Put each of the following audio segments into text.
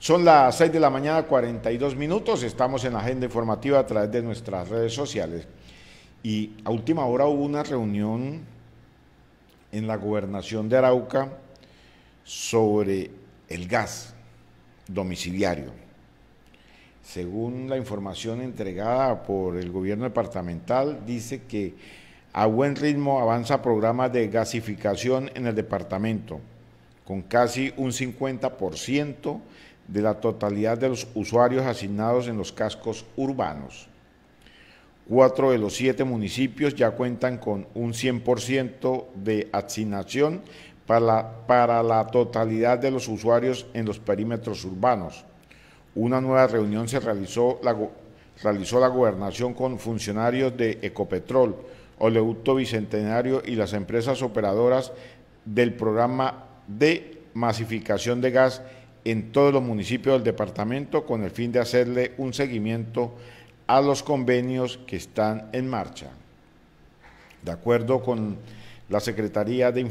Son las 6 de la mañana, 42 minutos. Estamos en la agenda informativa a través de nuestras redes sociales. Y a última hora hubo una reunión en la gobernación de Arauca sobre el gas domiciliario. Según la información entregada por el gobierno departamental, dice que a buen ritmo avanza programa de gasificación en el departamento, con casi un 50% de la totalidad de los usuarios asignados en los cascos urbanos. Cuatro de los siete municipios ya cuentan con un 100% de asignación para la, para la totalidad de los usuarios en los perímetros urbanos. Una nueva reunión se realizó la, realizó la gobernación con funcionarios de Ecopetrol, Oleuto Bicentenario y las empresas operadoras del programa de masificación de gas en todos los municipios del departamento con el fin de hacerle un seguimiento a los convenios que están en marcha. De acuerdo con la, Secretaría de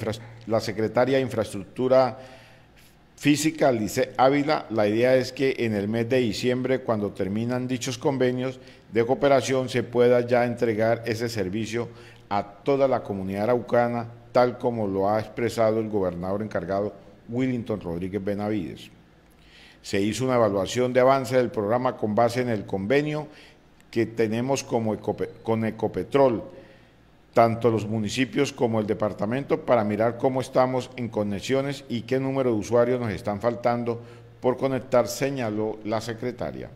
la Secretaria de Infraestructura Física, Lice Ávila, la idea es que en el mes de diciembre, cuando terminan dichos convenios de cooperación, se pueda ya entregar ese servicio a toda la comunidad araucana, tal como lo ha expresado el gobernador encargado Willington Rodríguez Benavides se hizo una evaluación de avance del programa con base en el convenio que tenemos con Ecopetrol, tanto los municipios como el departamento, para mirar cómo estamos en conexiones y qué número de usuarios nos están faltando por conectar, señaló la secretaria.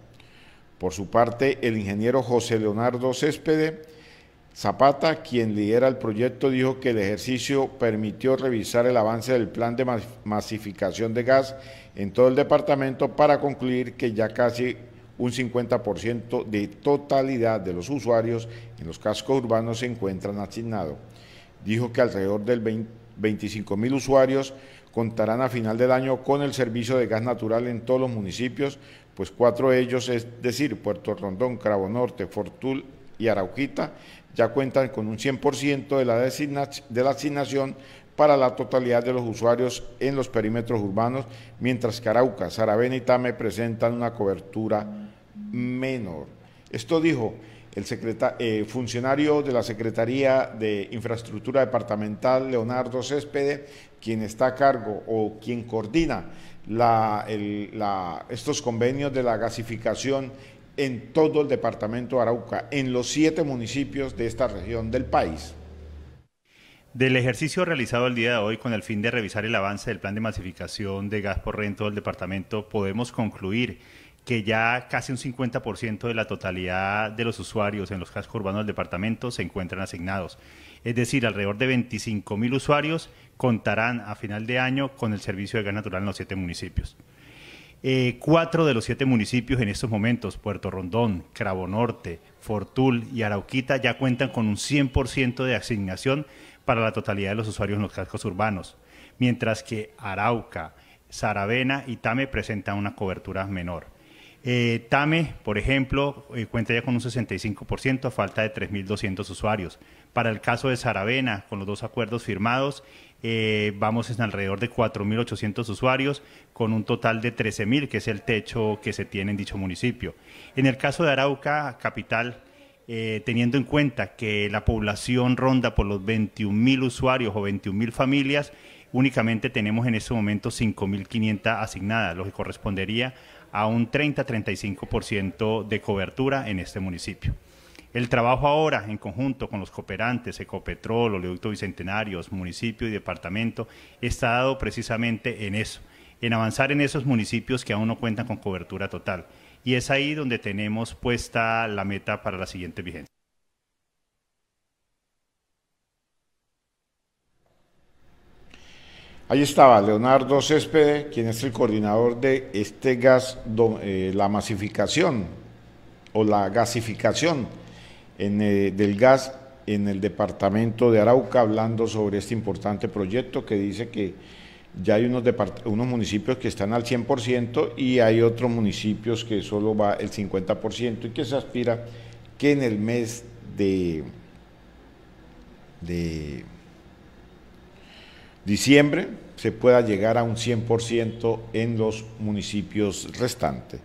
Por su parte, el ingeniero José Leonardo Céspede, Zapata, quien lidera el proyecto, dijo que el ejercicio permitió revisar el avance del plan de masificación de gas en todo el departamento para concluir que ya casi un 50% de totalidad de los usuarios en los cascos urbanos se encuentran asignados. Dijo que alrededor del 25 mil usuarios contarán a final del año con el servicio de gas natural en todos los municipios, pues cuatro de ellos, es decir, Puerto Rondón, Cravo Norte, Fortul y Arauquita ya cuentan con un 100% de la, asignación para la totalidad de los usuarios en los perímetros urbanos, mientras que Arauca, Saravena y Tame presentan una cobertura menor. Esto dijo el eh, funcionario de la Secretaría de Infraestructura Departamental, Leonardo Céspede, quien está a cargo o quien coordina estos convenios de la gasificación en todo el departamento de Arauca, en los siete municipios de esta región del país. Del ejercicio realizado el día de hoy con el fin de revisar el avance del plan de masificación de gas por rento del departamento, podemos concluir que ya casi un 50% de la totalidad de los usuarios en los cascos urbanos del departamento se encuentran asignados. Es decir, alrededor de 25.000 mil usuarios contarán a final de año con el servicio de gas natural en los siete municipios. Eh, cuatro de los siete municipios en estos momentos, Puerto Rondón, Cravo Norte, Fortul y Arauquita, ya cuentan con un 100% de asignación para la totalidad de los usuarios en los cascos urbanos, mientras que Arauca, Saravena y Tame presentan una cobertura menor. Eh, Tame, por ejemplo, eh, cuenta ya con un 65% a falta de 3.200 usuarios. Para el caso de Saravena, con los dos acuerdos firmados, eh, vamos en alrededor de 4.800 usuarios, con un total de 13.000, que es el techo que se tiene en dicho municipio. En el caso de Arauca, capital, teniendo en cuenta que la población ronda por los 21.000 usuarios o 21.000 familias, únicamente tenemos en este momento 5.500 asignadas, lo que correspondería a un 30-35% de cobertura en este municipio. El trabajo ahora, en conjunto con los cooperantes, Ecopetrol, Oleoducto Bicentenarios, municipio y departamento, está dado precisamente en eso, en avanzar en esos municipios que aún no cuentan con cobertura total. Y es ahí donde tenemos puesta la meta para la siguiente vigencia. Ahí estaba Leonardo Céspedes, quien es el coordinador de este gas, eh, la masificación o la gasificación eh, del gas en el departamento de Arauca, hablando sobre este importante proyecto que dice que ya hay unos, municipios que están al 100% y hay otros municipios que solo va el 50% y que se aspira que en el mes de, de diciembre se pueda llegar a un 100% en los municipios restantes.